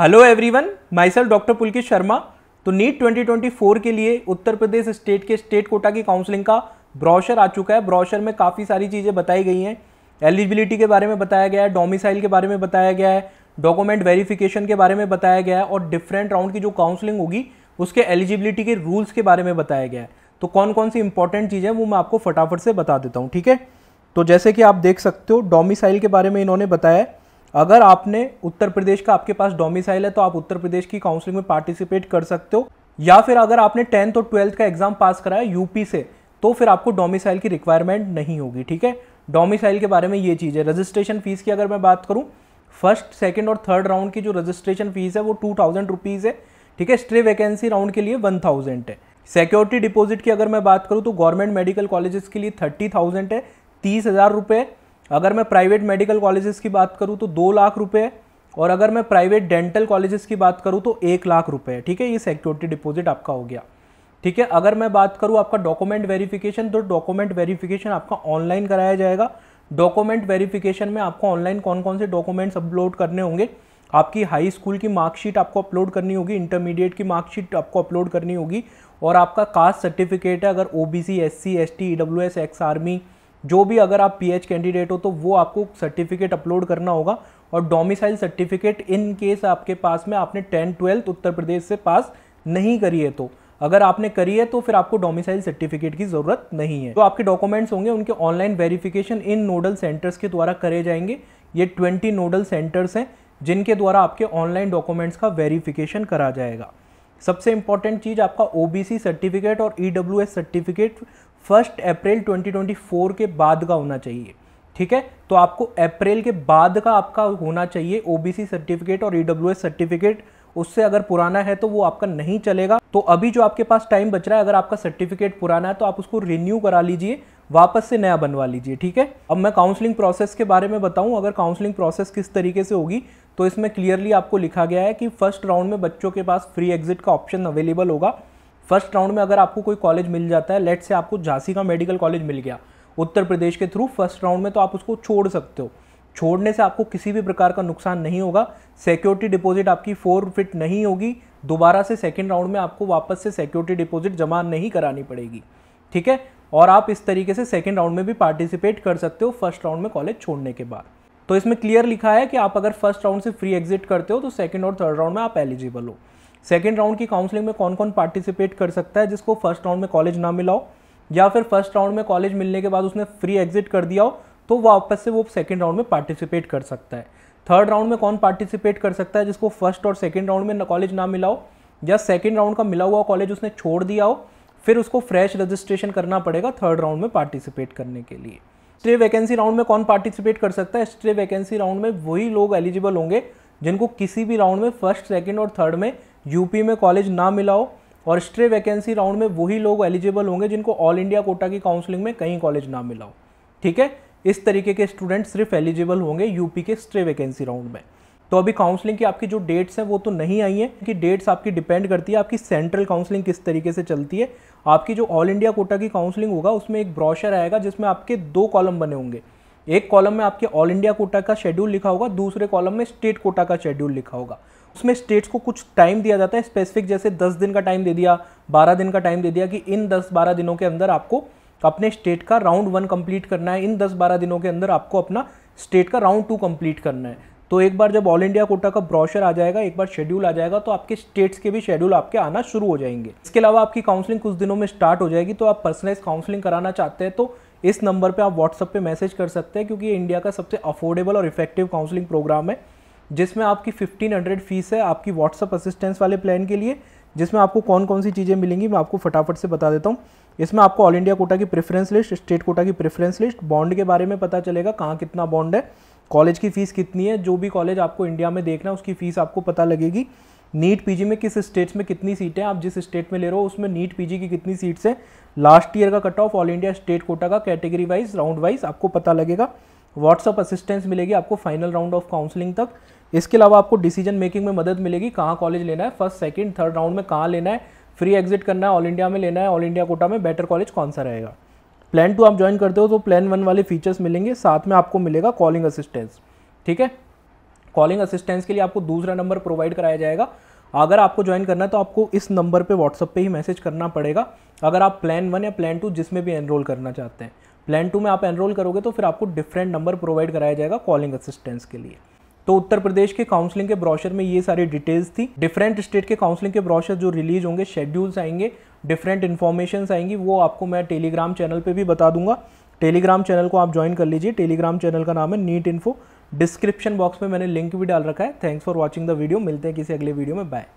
hello everyone myself doctor Pulkit Sharma तो NEET 2024 के लिए उत्तर प्रदेश स्टेट के स्टेट कोटा की काउंसलिंग का ब्रॉशर आ चुका है ब्रॉशर में काफ़ी सारी चीज़ें बताई गई हैं एलिजिबिलिटी के बारे में बताया गया है डोमिसाइल के बारे में बताया गया है डॉक्यूमेंट वेरिफिकेशन के बारे में बताया गया है और डिफरेंट राउंड की जो काउंसलिंग होगी उसके एलिजिबिलिटी के रूल्स के बारे में बताया गया है तो कौन कौन सी इंपॉर्टेंट चीज़ें वो मैं आपको फटाफट से बता देता हूँ ठीक है तो जैसे कि आप देख सकते हो डोमिसाइल के बारे में इन्होंने बताया है अगर आपने उत्तर प्रदेश का आपके पास डोमिसाइल है तो आप उत्तर प्रदेश की काउंसलिंग में पार्टिसिपेट कर सकते हो या फिर अगर आपने टेंथ और ट्वेल्थ का एग्जाम पास कराया यूपी से तो फिर आपको डोमिसाइल की रिक्वायरमेंट नहीं होगी ठीक है डोमिसाइल के बारे में ये चीज़ है रजिस्ट्रेशन फीस की अगर मैं बात करूँ फर्स्ट सेकेंड और थर्ड राउंड की जो रजिस्ट्रेशन फीस है वो टू थाउजेंड रुपीज़ है ठीक है स्ट्रे वैकेंसी राउंड के लिए वन थाउजेंड है सिक्योरिटी डिपॉजिट की अगर मैं बात करूँ तो गवर्नमेंट मेडिकल कॉलेजेस के लिए थर्टी थाउजेंड है तीस हज़ार रुपये अगर मैं प्राइवेट मेडिकल कॉलेजेस की बात करूँ तो दो लाख रुपये और अगर मैं प्राइवेट डेंटल कॉलेजेस की बात करूँ तो एक लाख रुपये ठीक है ये सिक्योरिटी डिपॉजिट आपका हो गया ठीक है अगर मैं बात करूँ आपका डॉक्यूमेंट वेरिफिकेशन तो डॉक्यूमेंट वेरिफिकेशन आपका ऑनलाइन कराया जाएगा डॉक्यूमेंट वेरिफिकेशन में आपको ऑनलाइन कौन कौन से डॉक्यूमेंट्स अपलोड करने होंगे आपकी हाई स्कूल की मार्कशीट आपको अपलोड करनी होगी इंटरमीडिएट की मार्कशीट आपको अपलोड करनी होगी और आपका कास्ट सर्टिफिकेट है अगर O B C S C S T E W S ex army जो भी अगर आप पीएच कैंडिडेट हो तो वो आपको सर्टिफिकेट अपलोड करना होगा और डोमिसाइल सर्टिफिकेट इन केस आपके पास में आपने टेंथ ट्वेल्थ उत्तर प्रदेश से पास नहीं करी है तो अगर आपने करी है तो फिर आपको डोमिसाइल सर्टिफिकेट की ज़रूरत नहीं है तो आपके डॉक्यूमेंट्स होंगे उनके ऑनलाइन वेरिफिकेशन इन नोडल सेंटर्स के द्वारा करे जाएंगे ये ट्वेंटी नोडल सेंटर्स हैं जिनके द्वारा आपके ऑनलाइन डॉक्यूमेंट्स का वेरिफिकेशन करा जाएगा सबसे इंपॉर्टेंट चीज़ आपका ओ सर्टिफिकेट और E e certificate first April 2024 के बाद का होना चाहिए ठीक है तो आपको अप्रैल के बाद का आपका होना चाहिए ओबीसी सर्टिफिकेट और ईडब्ल्यू e सर्टिफिकेट उससे अगर पुराना है तो वो आपका नहीं चलेगा तो अभी जो आपके पास टाइम बच रहा है अगर आपका सर्टिफिकेट पुराना है तो आप उसको रिन्यू करा लीजिए वापस से नया बनवा लीजिए ठीक है अब मैं काउंसलिंग प्रोसेस के बारे में बताऊं अगर काउंसलिंग प्रोसेस किस तरीके से होगी तो इसमें क्लियरली आपको लिखा गया है कि फर्स्ट राउंड में बच्चों के पास फ्री एग्जिट का ऑप्शन अवेलेबल होगा फर्स्ट राउंड में अगर आपको कोई कॉलेज मिल जाता है लेट से आपको झांसी का मेडिकल कॉलेज मिल गया उत्तर प्रदेश के थ्रू फर्स्ट राउंड में तो आप उसको छोड़ सकते हो छोड़ने से आपको किसी भी प्रकार का नुकसान नहीं होगा सिक्योरिटी डिपॉजिट आपकी फोर फिट नहीं होगी दोबारा से सेकेंड राउंड में आपको वापस से सिक्योरिटी डिपॉजिट जमा नहीं करानी पड़ेगी ठीक है और आप इस तरीके से सेकेंड राउंड में भी पार्टिसिपेट कर सकते हो फर्स्ट राउंड में कॉलेज छोड़ने के बाद तो इसमें क्लियर लिखा है कि आप अगर फर्स्ट राउंड से फ्री एग्जिट करते हो तो सेकेंड और थर्ड राउंड में आप एलिजिबल हो सेकेंड राउंड की काउंसलिंग में कौन कौन पार्टिसिपेट कर सकता है जिसको फर्स्ट राउंड में कॉलेज ना मिलाओ या फिर फर्स्ट राउंड में कॉलेज मिलने के बाद उसने फ्री एग्जिट कर दिया हो तो वापस से वो सेकेंड राउंड में पार्टिसिपेट कर सकता है थर्ड राउंड में कौन पार्टिसिपेट कर सकता है जिसको फर्स्ट और सेकेंड राउंड में कॉलेज ना मिलाओ या सेकेंड राउंड का मिला हुआ कॉलेज उसने छोड़ दिया हो फिर उसको फ्रेश रजिस्ट्रेशन करना पड़ेगा थर्ड राउंड में पार्टिसिपेट करने के लिए स्ट्रे वैकेंसी राउंड में कौन पार्टिसिपेट कर सकता है स्ट्रे वैकेंसी राउंड में वही लोग एलिजिबल होंगे जिनको किसी भी राउंड में फर्स्ट सेकेंड और थर्ड में यूपी में कॉलेज ना मिलाओ और स्ट्रे वैकेंसी राउंड में वही लोग एलिजिबल होंगे जिनको ऑल इंडिया कोटा की काउंसलिंग में कहीं कॉलेज ना मिलाओ ठीक है इस तरीके के स्टूडेंट सिर्फ एलिजिबल होंगे यूपी के स्ट्रे वैकेंसी राउंड में तो अभी काउंसलिंग की आपकी जो डेट्स हैं वो तो नहीं आई हैं कि डेट्स आपकी डिपेंड करती है आपकी सेंट्रल काउंसलिंग किस तरीके से चलती है आपकी जो ऑल इंडिया कोटा की काउंसलिंग होगा उसमें एक ब्रॉशर आएगा जिसमें आपके दो कॉलम बने होंगे एक कॉलम में आपके ऑल इंडिया कोटा का शेड्यूल लिखा होगा दूसरे कॉलम में स्टेट कोटा का शेड्यूल लिखा होगा उसमें स्टेट्स को कुछ टाइम दिया जाता है स्पेसिफिक जैसे दस दिन का टाइम दे दिया बारह दिन का टाइम दे दिया कि इन दस बारह दिनों के अंदर आपको अपने स्टेट का राउंड वन कंप्लीट करना है इन दस बारह दिनों के अंदर आपको अपना स्टेट का राउंड टू कंप्लीट करना है तो एक बार जब ऑल इंडिया कोटा का ब्रॉशर आ जाएगा एक बार शेड्यूल आ जाएगा तो आपके स्टेट्स के भी शेड्यूल आपके आना शुरू हो जाएंगे इसके अलावा आपकी काउंसलिंग कुछ दिनों में स्टार्ट हो जाएगी तो आप पर्सनलाइज काउंसलिंग कराना चाहते हैं तो इस नंबर पे आप व्हाट्सअप पे मैसेज कर सकते हैं क्योंकि ये इंडिया का सबसे अफोर्डेबल और इफेक्टिव काउंसलिंग प्रोग्राम है जिसमें आपकी 1500 फीस है आपकी व्हाट्सअप असिस्टेंस वाले प्लान के लिए जिसमें आपको कौन कौन सी चीज़ें मिलेंगी मैं आपको फटाफट से बता देता हूँ इसमें आपको ऑल इंडिया कोटा की प्रेफरेंस लिस्ट स्टेट कोटा की प्रेफरेंस लिस्ट बॉन्ड के बारे में पता चलेगा कहाँ कितना बॉन्ड है कॉलेज की फ़ीस कितनी है जो भी कॉलेज आपको इंडिया में देखना है उसकी फ़ीस आपको पता लगेगी नीट पीजी में किस स्टेट्स में कितनी सीटें आप जिस स्टेट में ले रहे हो उसमें नीट पीजी की कितनी सीट्स हैं लास्ट ईयर का cut off all India state quota का कैटेगरी वाइज राउंड वाइज आपको पता लगेगा व्हाट्सअप असिस्टेंस मिलेगी आपको फाइनल राउंड ऑफ काउंसलिंग तक इसके अलावा आपको डिसीजन मेकिंग में मदद मिलेगी कहाँ कॉलेज लेना है फर्स्ट सेकंड थर्ड राउंड में कहाँ लेना है फ्री एग्जिट करना है ऑल इंडिया में लेना है ऑल इंडिया कोटा में बेटर कॉलेज कौन सा रहेगा प्लान टू आप ज्वाइन करते हो तो प्लान वन वाले फीचर्स मिलेंगे साथ में आपको मिलेगा कॉलिंग असिस्टेंस ठीक है कॉलिंग असिस्टेंस के लिए आपको दूसरा नंबर प्रोवाइड कराया जाएगा अगर आपको ज्वाइन करना है तो आपको इस नंबर पे व्हाट्सअप पे ही मैसेज करना पड़ेगा अगर आप प्लान वन या प्लान टू जिसमें भी एनरोल करना चाहते हैं प्लान टू में आप एनरोल करोगे तो फिर आपको डिफरेंट नंबर प्रोवाइड कराया जाएगा कॉलिंग असिस्टेंस के लिए तो उत्तर प्रदेश के काउंसलिंग के ब्रोशर में ये सारी डिटेल्स थी डिफरेंट स्टेट के काउंसलिंग के ब्रोशर जो रिलीज होंगे शेड्यूल्स आएंगे डिफरेंट इन्फॉर्मेशन आएंगी वो आपको मैं टेलीग्राम चैनल पर भी बता दूंगा टेलीग्राम चैनल को आप ज्वाइन कर लीजिए टेलीग्राम चैनल का नाम है नीट इन्फो डिस्क्रिप्शन बॉक्स में मैंने लिंक भी डाल रखा है thanks for watching the video मिलते हैं किसी अगले वीडियो में बाय